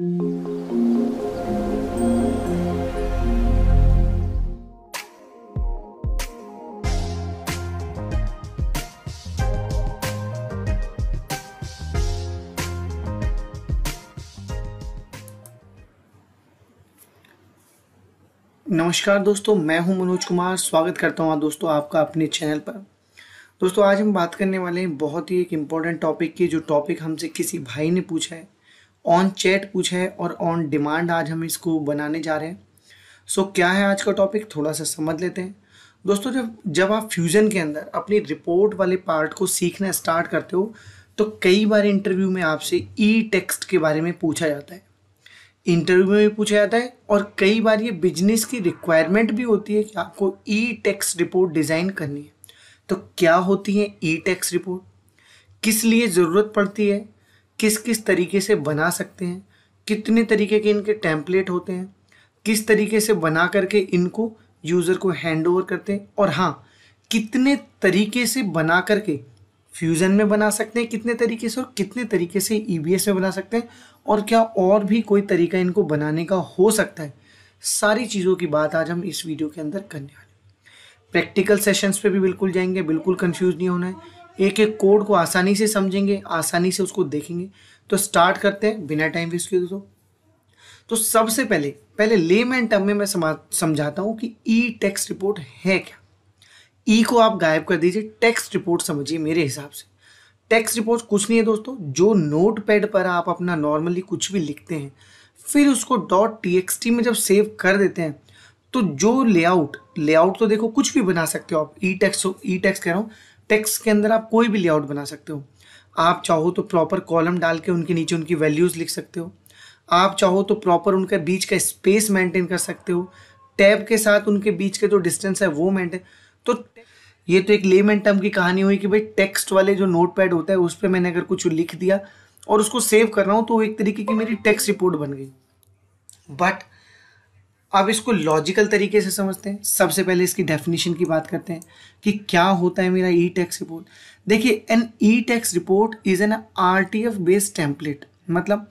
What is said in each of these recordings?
नमस्कार दोस्तों मैं हूं मनोज कुमार स्वागत करता हूं दोस्तों आपका अपने चैनल पर दोस्तों आज हम बात करने वाले हैं बहुत ही एक इम्पॉर्टेंट टॉपिक की जो टॉपिक हमसे किसी भाई ने पूछा है ऑन चैट पूछा है और ऑन डिमांड आज हम इसको बनाने जा रहे हैं सो so, क्या है आज का टॉपिक थोड़ा सा समझ लेते हैं दोस्तों जब जब आप फ्यूज़न के अंदर अपनी रिपोर्ट वाले पार्ट को सीखना स्टार्ट करते हो तो कई बार इंटरव्यू में आपसे ई टेक्स्ट के बारे में पूछा जाता है इंटरव्यू में भी पूछा जाता है और कई बार ये बिजनेस की रिक्वायरमेंट भी होती है कि आपको ई टैक्स रिपोर्ट डिज़ाइन करनी है तो क्या होती है ई टैक्स रिपोर्ट किस लिए ज़रूरत पड़ती है किस किस तरीके से बना सकते हैं कितने तरीके के इनके टैंपलेट होते हैं किस तरीके से बना करके इनको यूज़र को हैंड ओवर करते हैं और हाँ कितने तरीके से बना करके फ्यूज़न में बना सकते हैं कितने तरीके से और कितने तरीके से ई e में बना सकते हैं और क्या और भी कोई तरीका इनको बनाने का हो सकता है सारी चीज़ों की बात आज हम इस वीडियो के अंदर करने वाले प्रैक्टिकल सेशंस पे भी बिल्कुल जाएंगे बिल्कुल कंफ्यूज नहीं होना है एक एक कोड को आसानी से समझेंगे आसानी से उसको देखेंगे तो स्टार्ट करते हैं बिना टाइम वेस्ट किए दोस्तों तो सबसे पहले पहले लेमैन टर्म में मैं समझाता हूँ कि ई टैक्स रिपोर्ट है क्या ई को आप गायब कर दीजिए टैक्स रिपोर्ट समझिए मेरे हिसाब से टैक्स रिपोर्ट कुछ नहीं है दोस्तों जो नोट पैड पर आप अपना नॉर्मली कुछ भी लिखते हैं फिर उसको डॉट टी में जब सेव कर देते हैं तो जो लेआउट लेआउट तो देखो कुछ भी बना सकते हो आप ई टेक्स ई टेक्स कह रहा हूँ टेक्स्ट के अंदर आप कोई भी लेआउट बना सकते हो आप चाहो तो प्रॉपर कॉलम डाल के उनके नीचे उनकी वैल्यूज़ लिख सकते हो आप चाहो तो प्रॉपर उनका बीच का स्पेस मेंटेन कर सकते हो टैब के साथ उनके बीच के जो डिस्टेंस है वो मेंटेन तो ये तो एक लेमेंट टर्म की कहानी हुई कि भाई टेक्स्ट वाले जो नोट पैड होता है उस पर मैंने अगर कुछ लिख दिया और उसको सेव कर रहा हूँ तो एक तरीके की मेरी टेक्स्ट रिपोर्ट बन गई बट अब इसको लॉजिकल तरीके से समझते हैं सबसे पहले इसकी डेफिनेशन की बात करते हैं कि क्या होता है मेरा ई टैक्स रिपोर्ट देखिए an E tax report is an R T F based template मतलब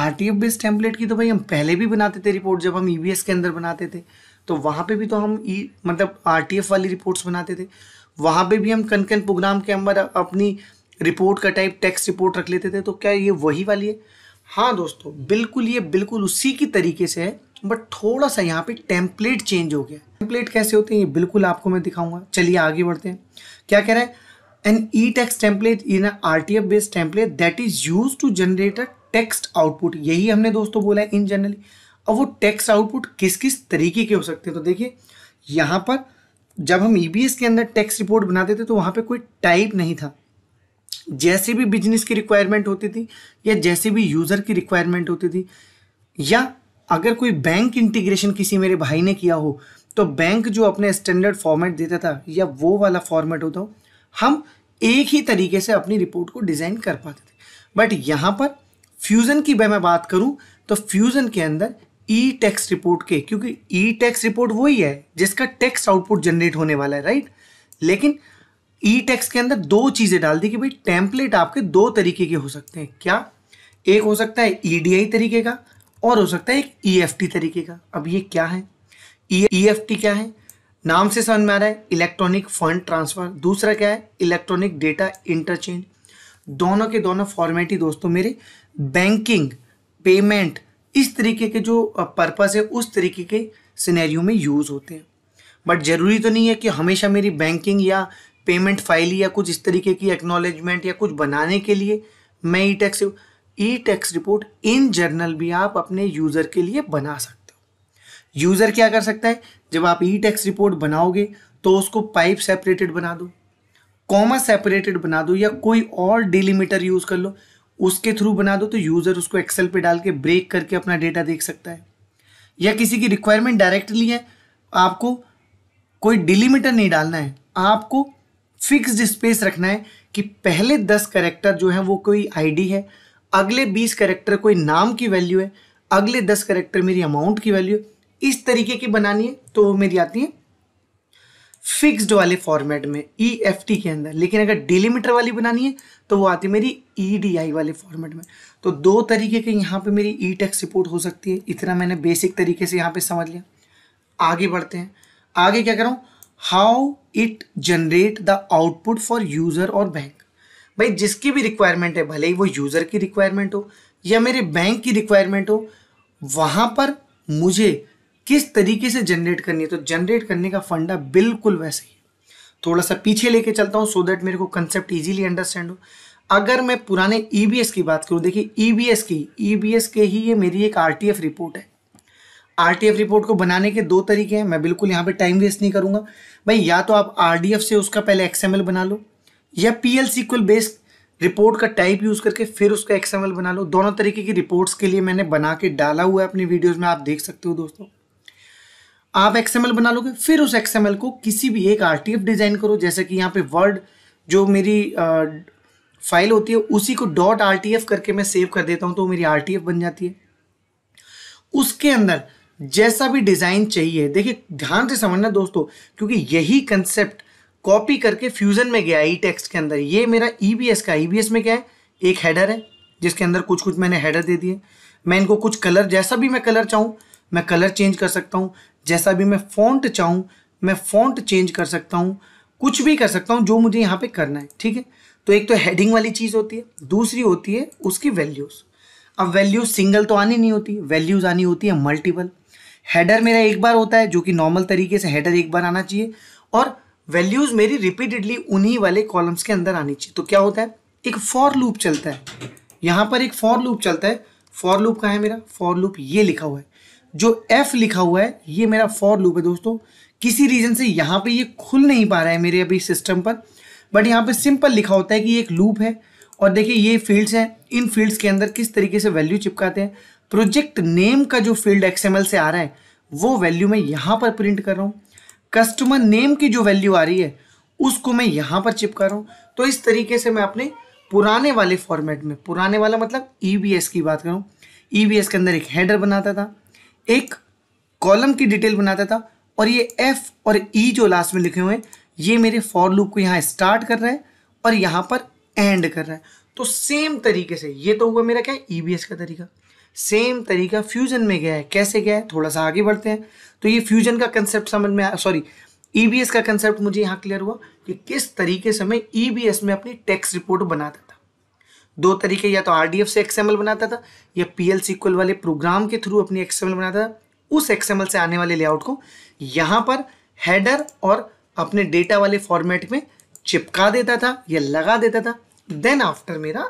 R T F based template की तो भाई हम पहले भी बनाते थे रिपोर्ट जब हम ई बी एस के अंदर बनाते थे तो वहाँ पे भी तो हम ई e, मतलब आर टी एफ वाली रिपोर्ट्स बनाते थे वहाँ पे भी हम कन कन प्रोग्राम के अंदर अपनी रिपोर्ट का टाइप टैक्स रिपोर्ट रख लेते थे तो क्या ये वही वाली है हाँ दोस्तों बिल्कुल ये बिल्कुल उसी की तरीके से है बट थोड़ा सा यहाँ पे टेम्पलेट चेंज हो गया टेम्पलेट कैसे होते हैं ये बिल्कुल आपको मैं दिखाऊंगा चलिए आगे बढ़ते हैं क्या कह रहा है text template in R T F based template that is use to generate a text output यही हमने दोस्तों बोला है इन जनरली अब वो टेक्स्ट आउटपुट किस किस तरीके के हो सकते हैं तो देखिए यहाँ पर जब हम ई e के अंदर टेक्स्ट रिपोर्ट बनाते थे तो वहाँ पर कोई टाइप नहीं था जैसे भी बिजनेस की रिक्वायरमेंट होती थी या जैसे भी यूज़र की रिक्वायरमेंट होती थी या अगर कोई बैंक इंटीग्रेशन किसी मेरे भाई ने किया हो तो बैंक जो अपने स्टैंडर्ड फॉर्मेट देता था या वो वाला फॉर्मेट होता हो हम एक ही तरीके से अपनी रिपोर्ट को डिज़ाइन कर पाते थे बट यहाँ पर फ्यूज़न की मैं बात करूँ तो फ्यूज़न के अंदर ई टैक्स रिपोर्ट के क्योंकि ई टैक्स रिपोर्ट वही है जिसका टैक्स आउटपुट जनरेट होने वाला है राइट लेकिन ई टैक्स के अंदर दो चीज़ें डाल दी कि भाई टेम्पलेट आपके दो तरीके के हो सकते हैं क्या एक हो सकता है ई e तरीके का और हो सकता है एक ई e तरीके का अब ये क्या है ई e एफ क्या है नाम से समझ में आ रहा है इलेक्ट्रॉनिक फंड ट्रांसफर दूसरा क्या है इलेक्ट्रॉनिक डेटा इंटरचेंज दोनों के दोनों फॉर्मेट ही दोस्तों मेरे बैंकिंग पेमेंट इस तरीके के जो पर्पस है उस तरीके के सिनेरियो में यूज़ होते हैं बट ज़रूरी तो नहीं है कि हमेशा मेरी बैंकिंग या पेमेंट फाइल या कुछ इस तरीके की एक्नोलेजमेंट या कुछ बनाने के लिए मैं E e tax E tax report in journal भी आप अपने यूज़र के लिए बना सकते हो यूज़र क्या कर सकता है जब आप ई टैक्स रिपोर्ट बनाओगे तो उसको पाइप सेपरेटेड बना दो कॉमा सेपरेटेड बना दो या कोई और डिलिमिटर यूज़ कर लो उसके थ्रू बना दो तो यूज़र उसको एक्सेल पे डाल के ब्रेक करके अपना डेटा देख सकता है या किसी की रिक्वायरमेंट डायरेक्टली है आपको कोई डिलीमीटर नहीं डालना है आपको फिक्स्ड स्पेस रखना है कि पहले दस करेक्टर जो है वो कोई आईडी है अगले बीस करेक्टर कोई नाम की वैल्यू है अगले दस करेक्टर मेरी अमाउंट की वैल्यू है इस तरीके की बनानी है तो वो मेरी आती है फिक्स्ड वाले फॉर्मेट में ई एफ टी के अंदर लेकिन अगर डिलीमीटर वाली बनानी है तो वो आती है मेरी ई डी आई वाले फॉर्मेट में तो दो तरीके के यहाँ पे मेरी ई टैक्स रिपोर्ट हो सकती है इतना मैंने बेसिक तरीके से यहाँ पे समझ लिया आगे बढ़ते हैं आगे क्या करूँ how it generate the output for user और बैंक भाई जिसकी भी रिक्वायरमेंट है भले ही वो यूज़र की रिक्वायरमेंट हो या मेरे बैंक की रिक्वायरमेंट हो वहाँ पर मुझे किस तरीके से जनरेट करनी है तो जनरेट करने का फंडा बिल्कुल वैसे ही थोड़ा सा पीछे लेके चलता हूँ सो दैट मेरे को कंसेप्ट ईजिली अंडरस्टैंड हो अगर मैं पुराने ई e की बात करूँ देखिए ई e की ई e के ही ये मेरी एक आर रिपोर्ट है आर रिपोर्ट को बनाने के दो तरीके हैं मैं बिल्कुल यहाँ पे टाइम वेस्ट नहीं करूँगा भाई या तो आप आर से उसका पहले एक्सएमएल बना लो या P L SQL based report का टाइप यूज़ करके फिर उसका एक्सएमएल बना लो दोनों तरीके की रिपोर्ट्स के लिए मैंने बना के डाला हुआ है अपनी वीडियोज़ में आप देख सकते हो दोस्तों आप एक्सएमएल बना लोगे फिर उस एक्सएमएल को किसी भी एक एफ डिज़ाइन करो जैसे कि यहाँ पे वर्ड जो मेरी आ, फाइल होती है उसी को डॉट आर करके मैं सेव कर देता हूँ तो मेरी आर बन जाती है उसके अंदर जैसा भी डिज़ाइन चाहिए देखिए ध्यान से समझना दोस्तों क्योंकि यही कंसेप्ट कॉपी करके फ्यूजन में गया ई टेक्स्ट के अंदर ये मेरा ई e का ई e में क्या है एक हेडर है जिसके अंदर कुछ कुछ मैंने हेडर दे दिए मैं इनको कुछ कलर जैसा भी मैं कलर चाहूँ मैं कलर चेंज कर सकता हूँ जैसा भी मैं फ़ॉन्ट चाहूँ मैं फ़ॉन्ट चेंज कर सकता हूँ कुछ भी कर सकता हूँ जो मुझे यहाँ पे करना है ठीक है तो एक तो हेडिंग वाली चीज़ होती है दूसरी होती है उसकी वैल्यूज़ अब वैल्यूज़ सिंगल तो आनी नहीं होती वैल्यूज़ आनी होती है मल्टीपल हेडर मेरा एक बार होता है जो कि नॉर्मल तरीके से हेडर एक बार आना चाहिए और वैल्यूज मेरी रिपीटेडली उन्हीं वाले कॉलम्स के अंदर आनी चाहिए तो क्या होता है एक फॉर लूप चलता है यहां पर एक फॉर लूप चलता है फॉर लूप कहा है मेरा फॉर लूप ये लिखा हुआ है जो एफ लिखा हुआ है ये मेरा फॉर लूप है दोस्तों किसी रीजन से यहाँ पे ये खुल नहीं पा रहा है मेरे अभी सिस्टम पर बट यहाँ पे सिंपल लिखा होता है कि ये एक लूप है और देखिए ये फील्ड्स हैं इन फील्ड्स के अंदर किस तरीके से वैल्यू चिपकाते हैं प्रोजेक्ट नेम का जो फील्ड एक्सएमएल से आ रहा है वो वैल्यू मैं यहां पर प्रिंट कर रहा हूँ कस्टमर नेम की जो वैल्यू आ रही है उसको मैं यहाँ पर चिप कर रहा हूँ तो इस तरीके से मैं अपने पुराने वाले फॉर्मेट में पुराने वाला मतलब ई e की बात करूँ ई e के अंदर एक हेडर बनाता था एक कॉलम की डिटेल बनाता था और ये एफ और ई e जो लास्ट में लिखे हुए हैं ये मेरे फॉर लूप को यहाँ स्टार्ट कर रहा है और यहाँ पर एंड कर रहा है तो सेम तरीके से ये तो हुआ मेरा क्या ई e का तरीका सेम तरीका फ्यूजन में गया है कैसे गया है थोड़ा सा आगे बढ़ते हैं तो ये फ्यूजन का कंसेप्ट समझ में आया सॉरी ई का कंसेप्ट मुझे यहाँ क्लियर हुआ कि किस तरीके से मैं ई e में अपनी टैक्स रिपोर्ट बनाता था दो तरीके या तो आर से एक्सएमएल बनाता था या पी एल सीक्वल वाले प्रोग्राम के थ्रू अपनी एक्सएमएल बनाता था उस एक्सएमएल से आने वाले लेआउट को यहाँ पर हैडर और अपने डेटा वाले फॉर्मेट में चिपका देता था या लगा देता था देन आफ्टर मेरा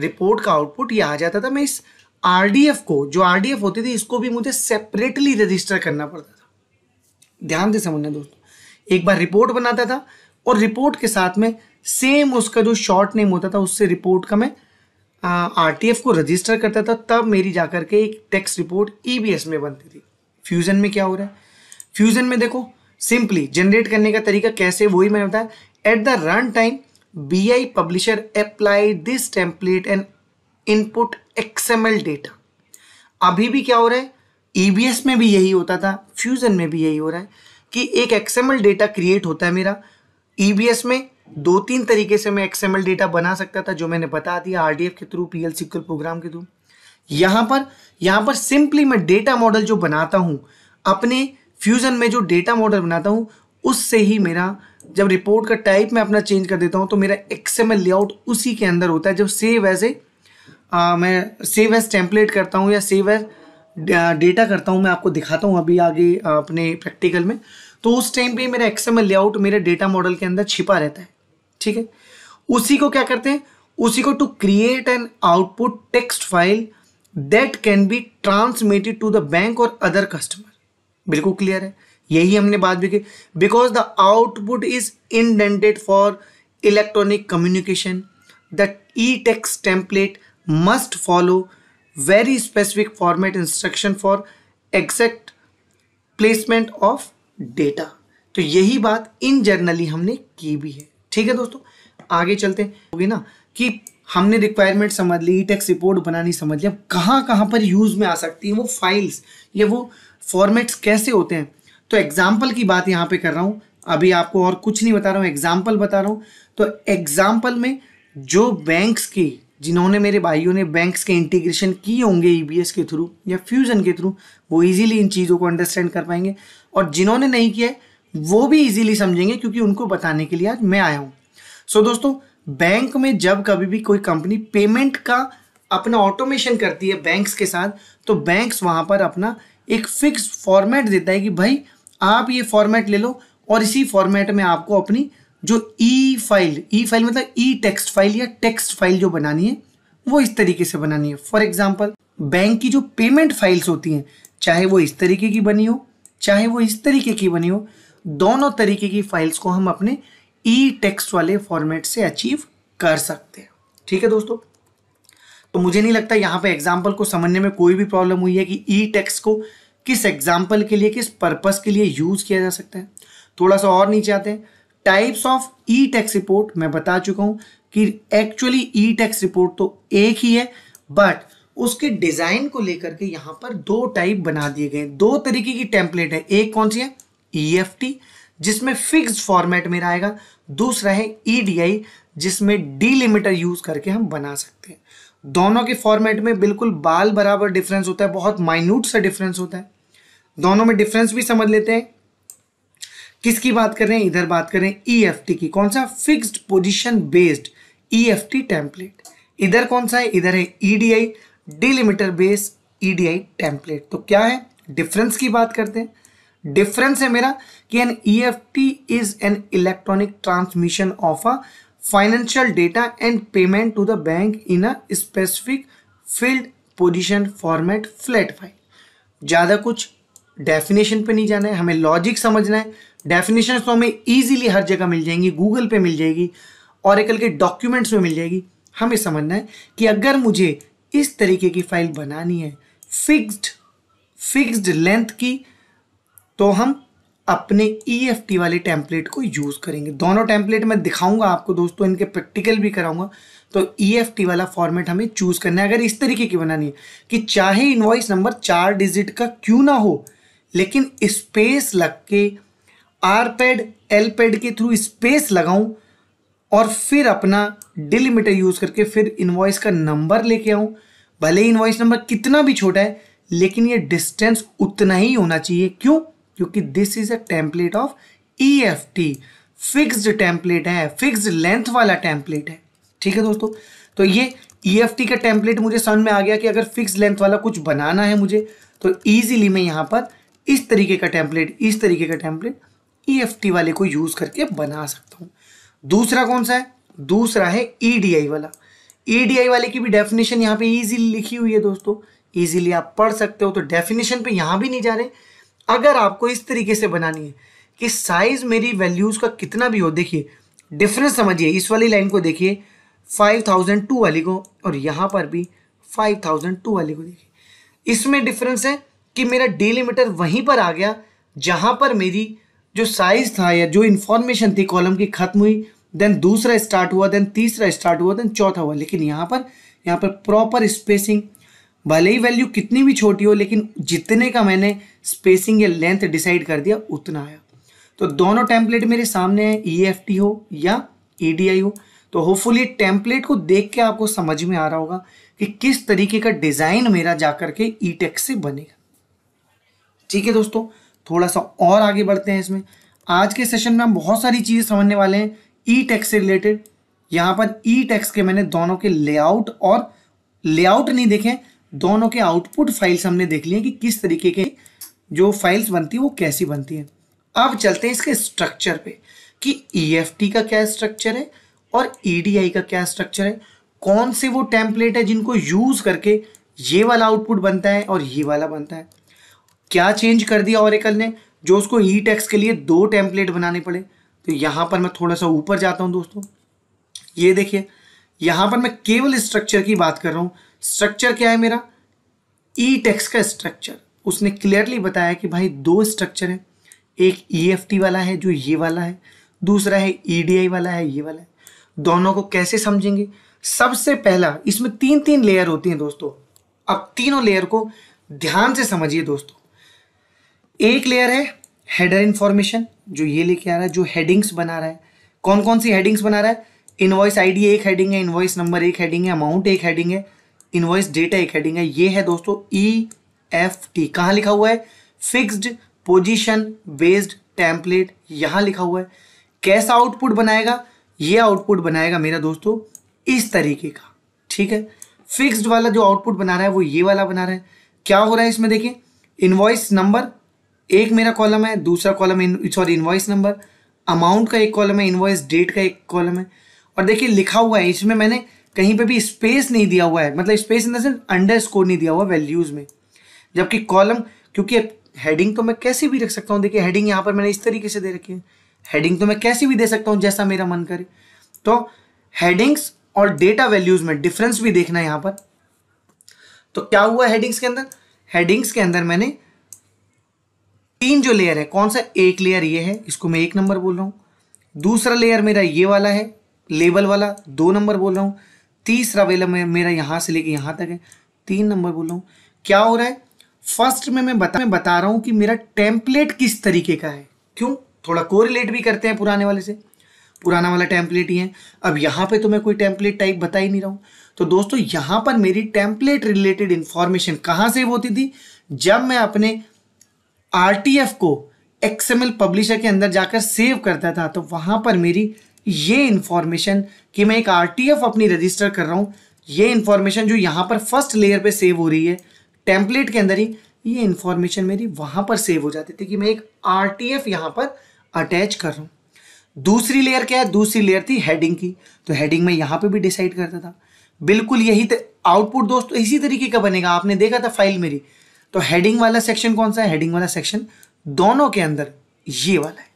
रिपोर्ट का आउटपुट यह आ जाता था मैं इस आरडीएफ को जो आरडीएफ होती थी इसको भी मुझे सेपरेटली रजिस्टर करना पड़ता था ध्यान से समझना दोस्तों एक बार रिपोर्ट बनाता था और रिपोर्ट के साथ में सेम उसका जो शॉर्ट नेम होता था उससे रिपोर्ट का मैं आर को रजिस्टर करता था तब मेरी जा के एक टैक्स रिपोर्ट ई में बनती थी फ्यूज़न में क्या हो रहा है फ्यूज़न में देखो सिंपली जनरेट करने का तरीका कैसे वो ही मैंने बताया at the run time B I publisher apply this template and input XML data अभी भी क्या हो रहा है ई e में भी यही होता था फ्यूजन में भी यही हो रहा है कि एक एक्सएमएल डेटा क्रिएट होता है मेरा ई e में दो तीन तरीके से मैं एक्सएमएल डेटा बना सकता था जो मैंने बता दिया आर के थ्रू पी एल प्रोग्राम के थ्रू यहाँ पर यहाँ पर सिंपली मैं डेटा मॉडल जो बनाता हूँ अपने फ्यूजन में जो डेटा मॉडल बनाता हूँ उससे ही मेरा जब रिपोर्ट का टाइप मैं अपना चेंज कर देता हूँ तो मेरा एक्सएमएल लेआउट उसी के अंदर होता है जब सेव एज ए आ, मैं सेव एज टेम्पलेट करता हूँ या सेव एज डेटा करता हूँ मैं आपको दिखाता हूँ अभी आगे अपने प्रैक्टिकल में तो उस टाइम पे मेरा एक्सएमएल लेआउट मेरे डेटा मॉडल के अंदर छिपा रहता है ठीक है उसी को क्या करते हैं उसी को to create an output text file that can be transmitted to the bank और अदर कस्टमर बिल्कुल क्लियर है यही हमने बात भी की because the output is indented for electronic communication the E text template must follow very specific format instruction for exact placement of data. तो यही बात इन जर्नली हमने की भी है ठीक है दोस्तों आगे चलते होगी ना कि हमने रिक्वायरमेंट समझ ली टेक्स रिपोर्ट बनानी समझ ली अब कहाँ कहाँ पर यूज़ में आ सकती है वो फाइल्स या वो फॉर्मेट्स कैसे होते हैं तो एग्जाम्पल की बात यहाँ पे कर रहा हूँ अभी आपको और कुछ नहीं बता रहा हूँ एग्जाम्पल बता रहा हूँ तो एग्जाम्पल में जो बैंक्स की जिन्होंने मेरे भाइयों ने बैंक्स के इंटीग्रेशन किए होंगे ई e के थ्रू या फ्यूजन के थ्रू वो ईजिली इन चीज़ों को अंडरस्टैंड कर पाएंगे और जिन्होंने नहीं किया वो भी ईजिली समझेंगे क्योंकि उनको बताने के लिए आज मैं आया हूँ सो so, दोस्तों बैंक में जब कभी भी कोई कंपनी पेमेंट का अपना ऑटोमेशन करती है बैंक्स के साथ तो बैंक्स वहाँ पर अपना एक फिक्स फॉर्मेट देता है कि भाई आप ये फॉर्मेट ले लो और इसी फॉर्मेट में आपको अपनी जो ई फाइल ई फाइल मतलब ई टेक्स्ट फाइल या टेक्स्ट फाइल जो बनानी है वो इस तरीके से बनानी है फॉर एग्जाम्पल बैंक की जो पेमेंट फाइल्स होती हैं चाहे वो इस तरीके की बनी हो चाहे वो इस तरीके की बनी हो दोनों तरीके की फाइल्स को हम अपने ई e टेक्स्ट वाले फॉर्मेट से अचीव कर सकते हैं ठीक है दोस्तों तो मुझे नहीं लगता यहाँ पे एग्जाम्पल को समझने में कोई भी प्रॉब्लम हुई है कि ई e टेक्स्ट को किस एग्जाम्पल के लिए किस पर्पज़ के लिए यूज़ किया जा सकता है थोड़ा सा और नीचे आते हैं types of E tax report मैं बता चुका हूं कि एक्चुअली ई टैक्स रिपोर्ट तो एक ही है बट उसके डिज़ाइन को लेकर के यहाँ पर दो टाइप बना दिए गए दो तरीके की टेम्पलेट है एक कौन सी है ई एफ टी जिसमें फिक्स फॉर्मेट में आएगा दूसरा है ई डी आई जिसमें डीलिमिटर यूज़ करके हम बना सकते हैं दोनों के फॉर्मेट में बिल्कुल बाल बराबर डिफरेंस होता है बहुत माइन्यूट सा डिफरेंस होता है दोनों में डिफरेंस भी समझ लेते हैं किसकी बात कर रहे हैं इधर बात कर रहे हैं e की कौन सा fixed position based T template इधर कौन सा है इधर है EDI delimiter base EDI template तो क्या है डिफरेंस की बात करते हैं डिफरेंस है मेरा कि N T is an electronic transmission of a financial data and payment to the bank in a specific field position format flat file ज़्यादा कुछ डेफिनेशन पे नहीं जाना है हमें लॉजिक समझना है डेफिनेशन तो हमें ईजिली हर जगह मिल जाएंगी गूगल पे मिल जाएगी और एक के डॉक्यूमेंट्स में मिल जाएगी हमें समझना है कि अगर मुझे इस तरीके की फाइल बनानी है फिक्स्ड फिक्स्ड लेंथ की तो हम अपने ई e वाले टेम्पलेट को यूज़ करेंगे दोनों टेम्पलेट मैं दिखाऊंगा आपको दोस्तों इनके प्रैक्टिकल भी कराऊंगा तो ई e वाला फॉर्मेट हमें चूज़ करना है अगर इस तरीके की बनानी है कि चाहे इन्वाइस नंबर चार डिजिट का क्यों ना हो लेकिन स्पेस लग के आर पैड एल पैड के थ्रू स्पेस लगाऊं और फिर अपना डिलीमीटर यूज़ करके फिर इन्वाइस का नंबर लेके आऊं भले ही इन्वॉइस नंबर कितना भी छोटा है लेकिन ये डिस्टेंस उतना ही होना चाहिए क्यों क्योंकि this is a template of E F T fixed template है फिक्सड लेंथ वाला टेम्पलेट है ठीक है दोस्तों तो ये ई एफ टी का टेम्पलेट मुझे समझ में आ गया कि अगर फिक्स लेंथ वाला कुछ बनाना है मुझे तो ईजिली मैं यहाँ पर इस तरीके का टेम्पलेट इस तरीके का टेम्पलेट ई e वाले को यूज़ करके बना सकता हूँ दूसरा कौन सा है दूसरा है ई e वाला ई e वाले की भी डेफिनेशन यहाँ पे ईजीली लिखी हुई है दोस्तों ईजिली आप पढ़ सकते हो तो डेफिनेशन पे यहाँ भी नहीं जा रहे अगर आपको इस तरीके से बनानी है कि साइज़ मेरी वैल्यूज़ का कितना भी हो देखिए डिफरेंस समझिए इस वाली लाइन को देखिए फाइव वाली को और यहाँ पर भी फाइव वाली को देखिए इसमें डिफरेंस है कि मेरा डेलीमीटर वहीं पर आ गया जहाँ पर मेरी जो साइज़ था या जो इन्फॉर्मेशन थी कॉलम की ख़त्म हुई देन दूसरा स्टार्ट हुआ देन तीसरा स्टार्ट हुआ देन चौथा हुआ लेकिन यहाँ पर यहाँ पर प्रॉपर स्पेसिंग भले ही वैल्यू कितनी भी छोटी हो लेकिन जितने का मैंने स्पेसिंग या लेंथ डिसाइड कर दिया उतना आया तो दोनों टेम्पलेट मेरे सामने हैं ई e हो या ई e हो तो होपफुली टेम्पलेट को देख के आपको समझ में आ रहा होगा कि किस तरीके का डिज़ाइन मेरा जा करके ई e टेक्स से बनेगा ठीक है दोस्तों थोड़ा सा और आगे बढ़ते हैं इसमें आज के सेशन में हम बहुत सारी चीज़ें समझने वाले हैं ई टैक्स से रिलेटेड यहाँ पर ई टैक्स के मैंने दोनों के लेआउट और लेआउट नहीं देखे दोनों के आउटपुट फाइल्स हमने देख लिए कि किस तरीके के जो फाइल्स बनती है वो कैसी बनती है अब चलते हैं इसके स्ट्रक्चर पे कि ई e का क्या स्ट्रक्चर है और ई e का क्या स्ट्रक्चर है कौन से वो टेम्पलेट है जिनको यूज़ करके ये वाला आउटपुट बनता है और ये वाला बनता है क्या चेंज कर दिया ऑरेकल ने जो उसको ई टैक्स के लिए दो टेम्पलेट बनाने पड़े तो यहाँ पर मैं थोड़ा सा ऊपर जाता हूँ दोस्तों ये देखिए यहाँ पर मैं केवल स्ट्रक्चर की बात कर रहा हूँ स्ट्रक्चर क्या है मेरा ई टैक्स का स्ट्रक्चर उसने क्लियरली बताया कि भाई दो स्ट्रक्चर हैं एक ई e वाला है जो ये वाला है दूसरा है ई e वाला है ये वाला है दोनों को कैसे समझेंगे सबसे पहला इसमें तीन तीन लेयर होती हैं दोस्तों अब तीनों लेयर को ध्यान से समझिए दोस्तों एक लेयर है हेडर इन्फॉर्मेशन जो ये लेके आ रहा है जो हेडिंग्स बना रहा है कौन कौन सी हेडिंग्स बना रहा है इन्वॉइस आईडी एक हेडिंग है इन्वॉइस नंबर एक हेडिंग है अमाउंट एक हेडिंग है इन्वॉइस डेटा एक हेडिंग है ये है दोस्तों ई एफ टी कहाँ लिखा हुआ है फिक्स्ड पोजीशन बेस्ड टैंपलेट यहाँ लिखा हुआ है कैसा आउटपुट बनाएगा ये आउटपुट बनाएगा मेरा दोस्तों इस तरीके का ठीक है फिक्स्ड वाला जो आउटपुट बना रहा है वो ये वाला बना रहा है क्या हो रहा है इसमें देखिए इन्वॉइस नंबर एक मेरा कॉलम है दूसरा column sorry invoice number amount का एक कॉलम है इन्वाइस डेट का एक कॉलम है और देखिए लिखा हुआ है इसमें मैंने कहीं पे भी स्पेस नहीं दिया हुआ है मतलब स्पेस इन देंस अंडर स्कोर नहीं दिया हुआ वैल्यूज़ में जबकि कॉलम क्योंकि हेडिंग तो मैं कैसे भी रख सकता हूँ देखिए हेडिंग यहाँ पर मैंने इस तरीके से दे रखी है हेडिंग तो मैं कैसे भी दे सकता हूँ जैसा मेरा मन करे तो हेडिंग्स और डेटा वैल्यूज़ में डिफरेंस भी देखना है यहाँ पर तो क्या हुआ हेडिंग्स के अंदर हेडिंग्स के अंदर मैंने तीन जो लेयर है कौन सा एक लेयर ये है इसको मैं एक नंबर बोल रहा हूँ दूसरा लेयर मेरा ये वाला है लेबल वाला दो नंबर बोल रहा हूँ तीसरा वेला मेरा यहाँ से लेके यहाँ तक है तीन नंबर बोल रहा हूँ क्या हो रहा है फर्स्ट में मैं बता मैं बता रहा हूँ कि मेरा टेम्पलेट किस तरीके का है क्यों थोड़ा कोरिलेट भी करते हैं पुराने वाले से पुराना वाला टेम्पलेट ही है अब यहाँ पे तो मैं कोई टेम्पलेट टाइप बता ही नहीं रहा हूँ तो दोस्तों यहाँ पर मेरी टेम्पलेट रिलेटेड इन्फॉर्मेशन कहाँ से होती थी जब मैं अपने आर टी एफ को एक्सएमएल पब्लिशर के अंदर जाकर सेव करता था तो वहाँ पर मेरी ये इन्फॉर्मेशन कि मैं एक आर टी एफ अपनी रजिस्टर कर रहा हूँ ये इन्फॉर्मेशन जो यहाँ पर फर्स्ट लेयर पे सेव हो रही है टेम्पलेट के अंदर ही ये इन्फॉर्मेशन मेरी वहाँ पर सेव हो जाती थी कि मैं एक आर टी एफ यहाँ पर अटैच कर रहा हूँ दूसरी लेयर क्या है दूसरी लेयर थी हेडिंग की तो हेडिंग में यहाँ पे भी डिसाइड करता था बिल्कुल यही आउटपुट दोस्तों इसी तरीके का बनेगा आपने देखा था फाइल मेरी तो हेडिंग वाला सेक्शन कौन सा है हेडिंग वाला सेक्शन दोनों के अंदर ये वाला है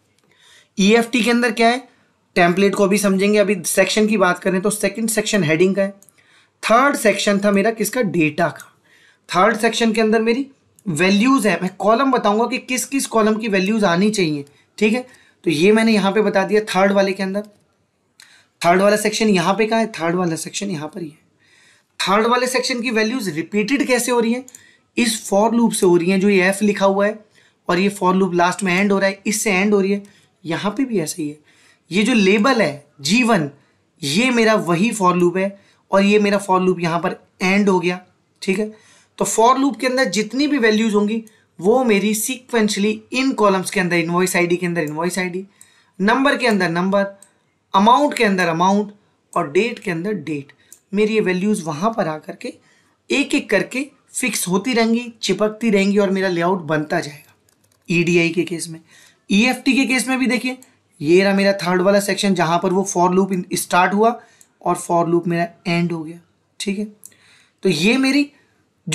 ईएफटी e के अंदर क्या है टेम्पलेट को भी समझेंगे अभी सेक्शन की बात करें तो सेकंड सेक्शन हेडिंग का है थर्ड सेक्शन था मेरा किसका डेटा का थर्ड सेक्शन के अंदर मेरी वैल्यूज़ है मैं कॉलम बताऊंगा कि किस किस कॉलम की वैल्यूज़ आनी चाहिए ठीक है तो ये मैंने यहाँ पे बता दिया थर्ड वाले के अंदर थर्ड वाला सेक्शन यहाँ पे कहा है थर्ड वाला सेक्शन यहाँ पर ही है थर्ड वाले सेक्शन की वैल्यूज़ रिपीटेड कैसे हो रही है इस फॉर लूप से हो रही हैं जो ये एफ लिखा हुआ है और ये फॉर लूप लास्ट में एंड हो रहा है इससे एंड हो रही है यहाँ पे भी ऐसा ही है ये जो लेबल है जीवन ये मेरा वही फॉर लूप है और ये मेरा फॉर लूप यहाँ पर एंड हो गया ठीक है तो फॉर लूप के अंदर जितनी भी वैल्यूज होंगी वो मेरी सीक्वेंशली इन कॉलम्स के अंदर इन्वॉइस आईडी के अंदर इन्वॉइस आईडी नंबर के अंदर नंबर अमाउंट के अंदर अमाउंट और डेट के अंदर डेट मेरी ये वैल्यूज़ वहाँ पर आ करके एक एक करके फिक्स होती रहेंगी चिपकती रहेंगी और मेरा लेआउट बनता जाएगा ई e के केस में ईएफटी e के केस में भी देखिए ये रहा मेरा थर्ड वाला सेक्शन जहाँ पर वो फॉर लूप स्टार्ट हुआ और फॉर लूप मेरा एंड हो गया ठीक है तो ये मेरी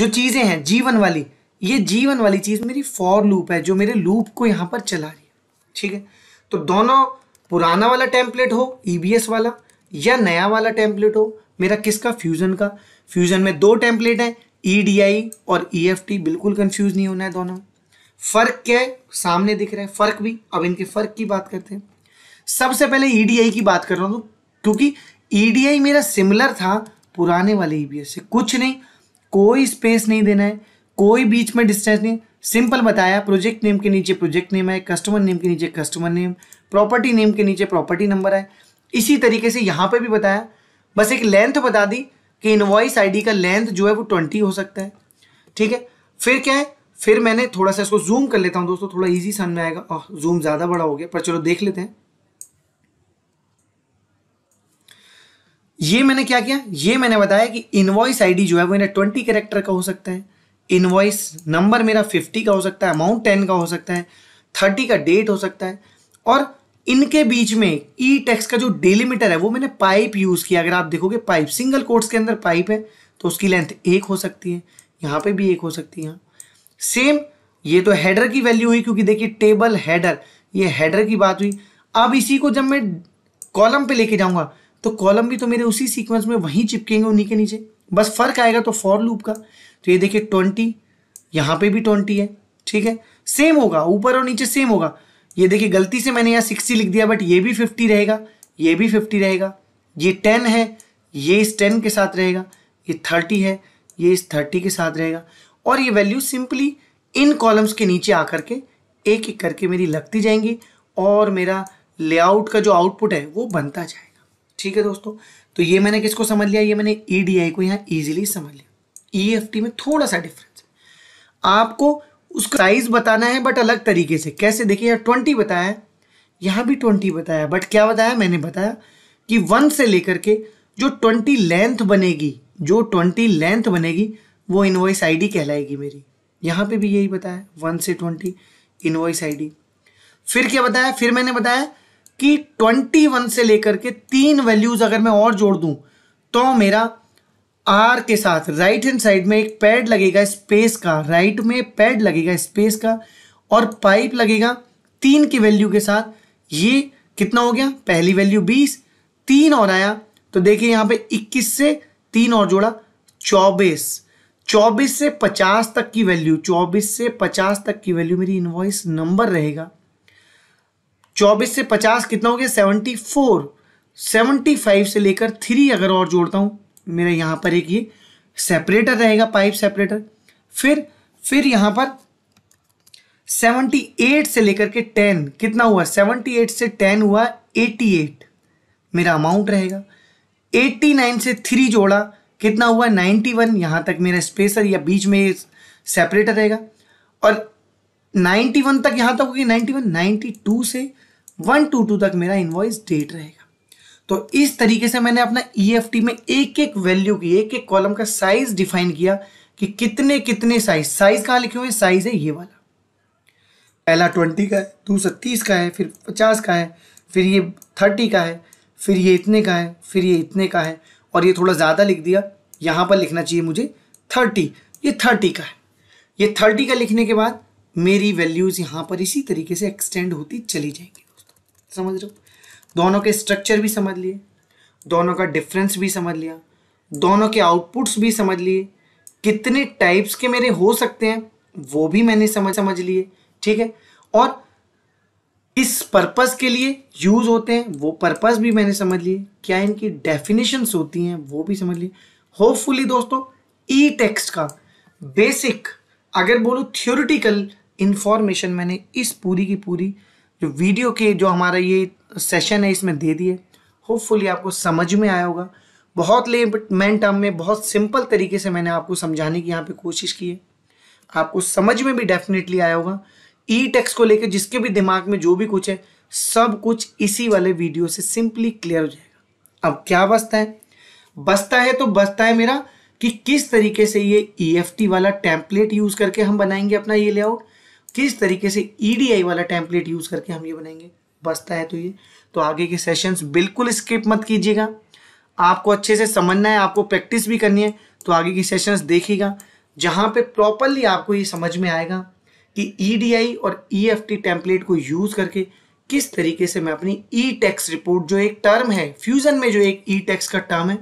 जो चीज़ें हैं जीवन वाली ये जीवन वाली चीज़ मेरी फॉर लूप है जो मेरे लूप को यहाँ पर चला रही है ठीक है तो दोनों पुराना वाला टेम्पलेट हो ई e वाला या नया वाला टेम्पलेट हो मेरा किसका फ्यूज़न का फ्यूज़न में दो टेम्पलेट हैं ईडीआई e और ईएफटी e बिल्कुल कंफ्यूज नहीं होना है दोनों फर्क है सामने दिख रहा है फर्क भी अब इनके फर्क की बात करते हैं सबसे पहले ईडीआई e की बात कर रहा हूँ क्योंकि ईडीआई मेरा सिमिलर था पुराने वाले ईबीएस से कुछ नहीं कोई स्पेस नहीं देना है कोई बीच में डिस्टेंस नहीं सिंपल बताया प्रोजेक्ट नेम के नीचे प्रोजेक्ट नेम है कस्टमर नेम के नीचे कस्टमर नेम प्रॉपर्टी नेम के नीचे प्रॉपर्टी नंबर है इसी तरीके से यहाँ पे भी बताया बस एक लेंथ बता दी कि इनवॉइस आईडी का लेंथ जो है वो ट्वेंटी हो सकता है ठीक है फिर क्या है फिर मैंने थोड़ा सा इसको जूम कर लेता हूँ दोस्तों थोड़ा ईजी समझ में आएगा ओह जूम ज़्यादा बड़ा हो गया पर चलो देख लेते हैं ये मैंने क्या किया ये मैंने बताया कि इनवॉइस आईडी जो है वो इन्हें 20 करेक्टर का हो सकता है इनवॉइस नंबर मेरा 50 का हो सकता है अमाउंट 10 का हो सकता है 30 का डेट हो सकता है और इनके बीच में ई टेक्स का जो डेलिमिटर है वो मैंने पाइप यूज़ किया अगर आप देखोगे पाइप सिंगल कोर्ट्स के अंदर पाइप है तो उसकी लेंथ एक हो सकती है यहां पे भी एक हो सकती है सेम ये तो हेडर की वैल्यू हुई क्योंकि देखिए टेबल हेडर ये हेडर की बात हुई अब इसी को जब मैं कॉलम पे लेके जाऊंगा तो कॉलम भी तो मेरे उसी सीक्वेंस में वहीं चिपकेंगे उन्हीं के नीचे बस फर्क आएगा तो फॉर लूप का तो ये देखिए ट्वेंटी यहां पर भी ट्वेंटी है ठीक है सेम होगा ऊपर और नीचे सेम होगा ये देखिए गलती से मैंने यहाँ सिक्सटी लिख दिया बट ये भी फिफ्टी रहेगा ये भी फिफ्टी रहेगा ये टेन है ये इस टेन के साथ रहेगा ये थर्टी है ये इस थर्टी के साथ रहेगा और ये वैल्यू सिंपली इन कॉलम्स के नीचे आकर के एक एक करके मेरी लगती जाएंगी और मेरा लेआउट का जो आउटपुट है वो बनता जाएगा ठीक है दोस्तों तो ये मैंने किसको समझ लिया ये मैंने ई e को यहाँ ईजिली समझ लिया ई e में थोड़ा सा डिफरेंस है आपको उसका साइज बताना है बट अलग तरीके से कैसे देखिए यहाँ ट्वेंटी बताया यहाँ भी ट्वेंटी बताया बट क्या बताया मैंने बताया कि वन से लेकर के जो ट्वेंटी लेंथ बनेगी जो ट्वेंटी लेंथ बनेगी वो इन्वॉइस आईडी कहलाएगी मेरी यहाँ पे भी यही बताया वन से ट्वेंटी इन्वॉइस आईडी फिर क्या बताया फिर मैंने बताया कि ट्वेंटी वन से लेकर के तीन वैल्यूज़ अगर मैं और जोड़ दूँ तो मेरा आर के साथ राइट हैंड साइड में एक पैड लगेगा स्पेस का राइट में पैड लगेगा स्पेस का और पाइप लगेगा तीन की वैल्यू के साथ ये कितना हो गया पहली वैल्यू बीस तीन और आया तो देखिए यहाँ पे इक्कीस से तीन और जोड़ा चौबीस चौबीस से पचास तक की वैल्यू चौबीस से पचास तक की वैल्यू मेरी इन्वॉइस नंबर रहेगा चौबीस से पचास कितना हो गया सेवनटी फोर सेवनटी फाइव से लेकर थ्री अगर और जोड़ता हूँ मेरा यहाँ पर एक ये सेपरेटर रहेगा पाइप सेपरेटर फिर फिर यहाँ पर 78 से लेकर के 10 कितना हुआ 78 से 10 हुआ 88 मेरा अमाउंट रहेगा 89 से 3 जोड़ा कितना हुआ 91 वन यहाँ तक मेरा स्पेसर या बीच में सेपरेटर रहेगा और 91 तक यहाँ तक होगी 91 92 से 122 तक मेरा इन्वॉइस डेट रहेगा तो इस तरीके से मैंने अपना ई e में एक एक वैल्यू की एक एक कॉलम का साइज डिफाइन किया कि कितने कितने साइज साइज कहाँ लिखे हुए हैं साइज है ये वाला पहला ट्वेंटी का है दूसरा तीस का है फिर पचास का है फिर ये थर्टी का है फिर ये इतने का है फिर ये इतने का है और ये थोड़ा ज़्यादा लिख दिया यहाँ पर लिखना चाहिए मुझे थर्टी ये थर्टी का है ये थर्टी का लिखने के बाद मेरी वैल्यूज़ यहाँ पर इसी तरीके से एक्सटेंड होती चली जाएंगी दोस्तों समझ रहे हो दोनों के स्ट्रक्चर भी समझ लिए दोनों का डिफरेंस भी समझ लिया दोनों के आउटपुट्स भी समझ लिए कितने टाइप्स के मेरे हो सकते हैं वो भी मैंने समझ समझ लिए ठीक है और इस पर्पज़ के लिए यूज़ होते हैं वो पर्पज़ भी मैंने समझ लिए क्या इनकी डेफिनेशंस होती हैं वो भी समझ लिए होपफुली दोस्तों ई टेक्स्ट का बेसिक अगर बोलो थियोरिटिकल इन्फॉर्मेशन मैंने इस पूरी की पूरी जो वीडियो के जो हमारा ये सेशन है इसमें दे दिए होपफुली आपको समझ में आया होगा बहुत ले मैन टर्म में बहुत सिंपल तरीके से मैंने आपको समझाने की यहाँ पे कोशिश की है आपको समझ में भी डेफिनेटली आया होगा ई टेक्स को लेकर जिसके भी दिमाग में जो भी कुछ है सब कुछ इसी वाले वीडियो से सिंपली क्लियर हो जाएगा अब क्या बसता है बचता है तो बचता है मेरा कि किस तरीके से ये ई e वाला टैंपलेट यूज़ करके हम बनाएंगे अपना ये लेआउट किस तरीके से ई e वाला टैंपलेट यूज़ करके हम ये बनाएंगे बचता है तो ये तो आगे के सेशंस बिल्कुल स्किप मत कीजिएगा आपको अच्छे से समझना है आपको प्रैक्टिस भी करनी है तो आगे की सेशंस देखिएगा जहाँ पे प्रॉपरली आपको ये समझ में आएगा कि ई e और ई e टेम्पलेट को यूज़ करके किस तरीके से मैं अपनी ई टैक्स रिपोर्ट जो एक टर्म है फ्यूज़न में जो एक ई e टैक्स का टर्म है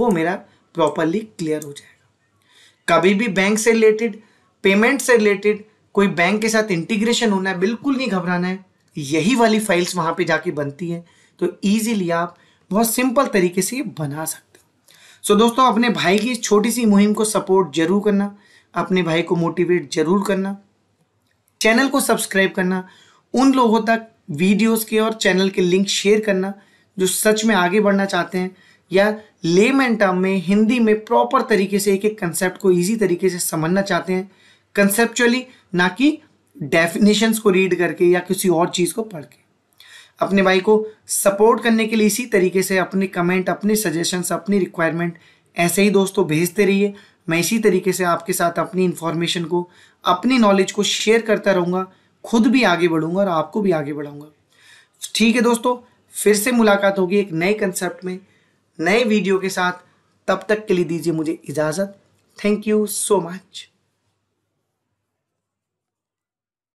वो मेरा प्रॉपरली क्लियर हो जाएगा कभी भी बैंक से रिलेटेड पेमेंट से रिलेटेड कोई बैंक के साथ इंटीग्रेशन होना है बिल्कुल नहीं घबराना है यही वाली फाइल्स वहाँ पे जाके बनती हैं तो ईजीली आप बहुत सिंपल तरीके से ये बना सकते हो सो so, दोस्तों अपने भाई की इस छोटी सी मुहिम को सपोर्ट जरूर करना अपने भाई को मोटिवेट जरूर करना चैनल को सब्सक्राइब करना उन लोगों तक वीडियोस के और चैनल के लिंक शेयर करना जो सच में आगे बढ़ना चाहते हैं या एंड टर्म में हिंदी में प्रॉपर तरीके से एक एक कंसेप्ट को इजी तरीके से समझना चाहते हैं कंसेप्चुअली ना कि डेफिनेशंस को रीड करके या किसी और चीज़ को पढ़ के अपने भाई को सपोर्ट करने के लिए इसी तरीके से अपने कमेंट अपने सजेशंस अपनी रिक्वायरमेंट ऐसे ही दोस्तों भेजते रहिए मैं इसी तरीके से आपके साथ अपनी इन्फॉर्मेशन को अपनी नॉलेज को शेयर करता रहूँगा खुद भी आगे बढ़ूँगा और आपको भी आगे बढ़ाऊँगा ठीक है दोस्तों फिर से मुलाकात होगी एक नए कंसेप्ट में नए वीडियो के साथ तब तक के लिए दीजिए मुझे इजाज़त थैंक यू सो मच